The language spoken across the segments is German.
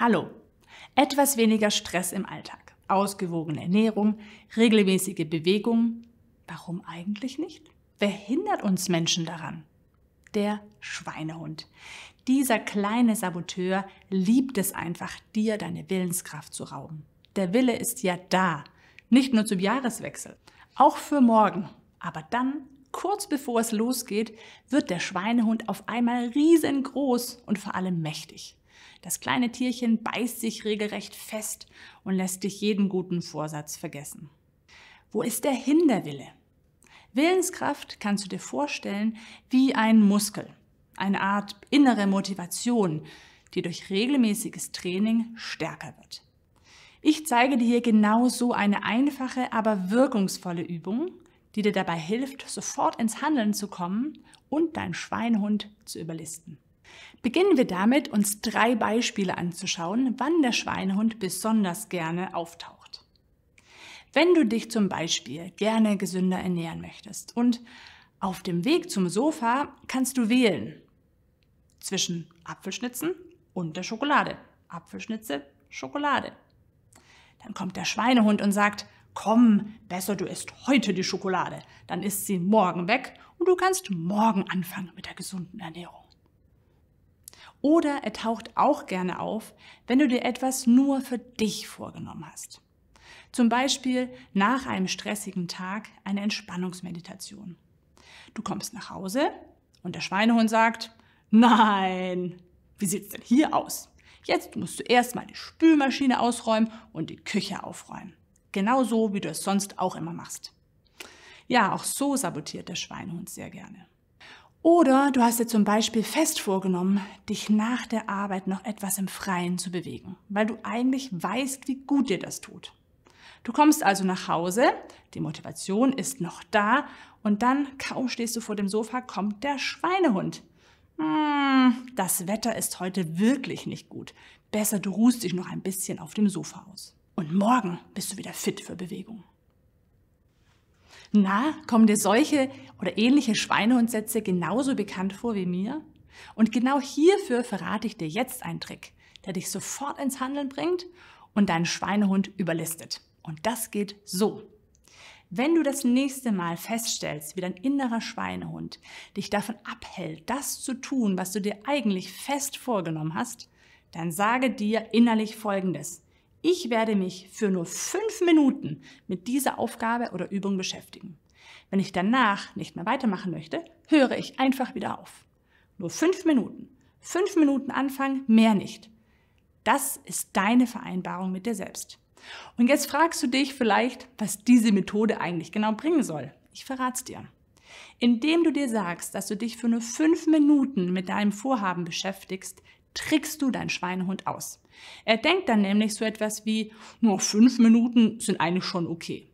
Hallo! Etwas weniger Stress im Alltag, ausgewogene Ernährung, regelmäßige Bewegung. Warum eigentlich nicht? Wer hindert uns Menschen daran? Der Schweinehund. Dieser kleine Saboteur liebt es einfach, dir deine Willenskraft zu rauben. Der Wille ist ja da, nicht nur zum Jahreswechsel, auch für morgen. Aber dann, kurz bevor es losgeht, wird der Schweinehund auf einmal riesengroß und vor allem mächtig. Das kleine Tierchen beißt sich regelrecht fest und lässt dich jeden guten Vorsatz vergessen. Wo ist der Hinderwille? Willenskraft kannst du dir vorstellen wie ein Muskel, eine Art innere Motivation, die durch regelmäßiges Training stärker wird. Ich zeige dir hier genau so eine einfache, aber wirkungsvolle Übung, die dir dabei hilft, sofort ins Handeln zu kommen und dein Schweinhund zu überlisten. Beginnen wir damit, uns drei Beispiele anzuschauen, wann der Schweinehund besonders gerne auftaucht. Wenn du dich zum Beispiel gerne gesünder ernähren möchtest und auf dem Weg zum Sofa kannst du wählen zwischen Apfelschnitzen und der Schokolade. Apfelschnitze, Schokolade. Dann kommt der Schweinehund und sagt, komm, besser du isst heute die Schokolade, dann ist sie morgen weg und du kannst morgen anfangen mit der gesunden Ernährung. Oder er taucht auch gerne auf, wenn du dir etwas nur für dich vorgenommen hast. Zum Beispiel nach einem stressigen Tag eine Entspannungsmeditation. Du kommst nach Hause und der Schweinehund sagt, nein, wie sieht es denn hier aus? Jetzt musst du erstmal die Spülmaschine ausräumen und die Küche aufräumen. Genauso wie du es sonst auch immer machst. Ja, auch so sabotiert der Schweinehund sehr gerne. Oder du hast dir zum Beispiel fest vorgenommen, dich nach der Arbeit noch etwas im Freien zu bewegen, weil du eigentlich weißt, wie gut dir das tut. Du kommst also nach Hause, die Motivation ist noch da und dann, kaum stehst du vor dem Sofa, kommt der Schweinehund. Hm, das Wetter ist heute wirklich nicht gut. Besser du ruhst dich noch ein bisschen auf dem Sofa aus. Und morgen bist du wieder fit für Bewegung. Na, kommen dir solche oder ähnliche Schweinehundsätze genauso bekannt vor wie mir? Und genau hierfür verrate ich dir jetzt einen Trick, der dich sofort ins Handeln bringt und deinen Schweinehund überlistet. Und das geht so. Wenn du das nächste Mal feststellst, wie dein innerer Schweinehund dich davon abhält, das zu tun, was du dir eigentlich fest vorgenommen hast, dann sage dir innerlich Folgendes. Ich werde mich für nur fünf Minuten mit dieser Aufgabe oder Übung beschäftigen. Wenn ich danach nicht mehr weitermachen möchte, höre ich einfach wieder auf. Nur fünf Minuten. Fünf Minuten anfangen, mehr nicht. Das ist deine Vereinbarung mit dir selbst. Und jetzt fragst du dich vielleicht, was diese Methode eigentlich genau bringen soll. Ich verrat's dir. Indem du dir sagst, dass du dich für nur fünf Minuten mit deinem Vorhaben beschäftigst, trickst du deinen Schweinehund aus. Er denkt dann nämlich so etwas wie, nur fünf Minuten sind eigentlich schon okay.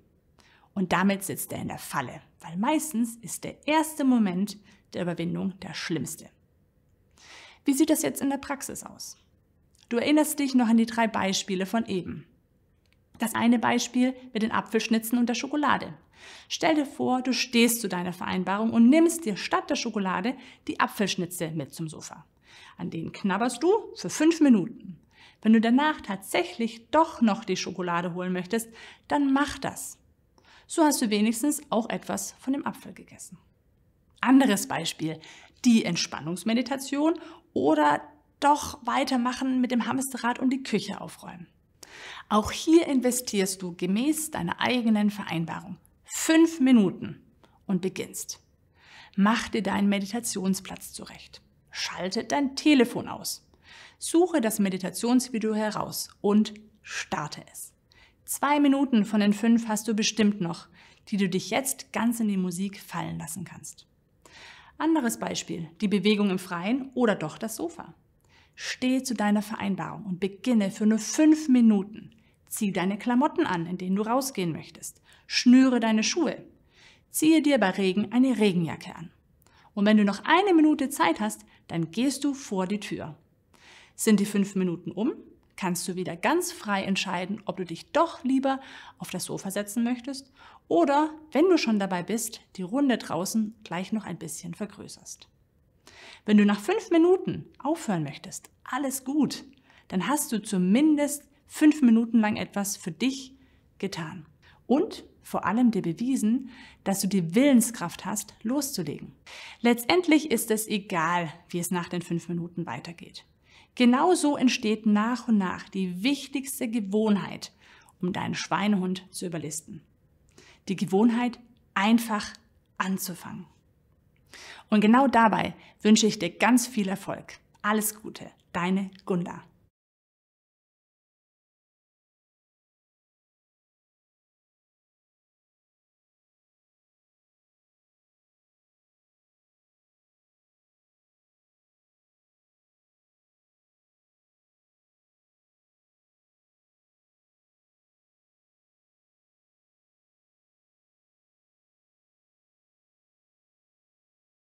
Und damit sitzt er in der Falle, weil meistens ist der erste Moment der Überwindung der schlimmste. Wie sieht das jetzt in der Praxis aus? Du erinnerst dich noch an die drei Beispiele von eben. Das eine Beispiel mit den Apfelschnitzen und der Schokolade. Stell dir vor, du stehst zu deiner Vereinbarung und nimmst dir statt der Schokolade die Apfelschnitze mit zum Sofa. An denen knabberst du für fünf Minuten. Wenn du danach tatsächlich doch noch die Schokolade holen möchtest, dann mach das. So hast du wenigstens auch etwas von dem Apfel gegessen. Anderes Beispiel, die Entspannungsmeditation oder doch weitermachen mit dem Hamsterrad und die Küche aufräumen. Auch hier investierst du gemäß deiner eigenen Vereinbarung fünf Minuten und beginnst. Mach dir deinen Meditationsplatz zurecht. Schalte dein Telefon aus. Suche das Meditationsvideo heraus und starte es. Zwei Minuten von den fünf hast du bestimmt noch, die du dich jetzt ganz in die Musik fallen lassen kannst. Anderes Beispiel, die Bewegung im Freien oder doch das Sofa. Steh zu deiner Vereinbarung und beginne für nur fünf Minuten. Zieh deine Klamotten an, in denen du rausgehen möchtest. Schnüre deine Schuhe. Ziehe dir bei Regen eine Regenjacke an. Und wenn du noch eine Minute Zeit hast, dann gehst du vor die Tür. Sind die fünf Minuten um, kannst du wieder ganz frei entscheiden, ob du dich doch lieber auf das Sofa setzen möchtest oder, wenn du schon dabei bist, die Runde draußen gleich noch ein bisschen vergrößerst. Wenn du nach fünf Minuten aufhören möchtest, alles gut, dann hast du zumindest fünf Minuten lang etwas für dich getan und vor allem dir bewiesen, dass du die Willenskraft hast, loszulegen. Letztendlich ist es egal, wie es nach den fünf Minuten weitergeht. Genauso entsteht nach und nach die wichtigste Gewohnheit, um deinen Schweinehund zu überlisten. Die Gewohnheit, einfach anzufangen. Und genau dabei wünsche ich dir ganz viel Erfolg. Alles Gute, deine Gunda.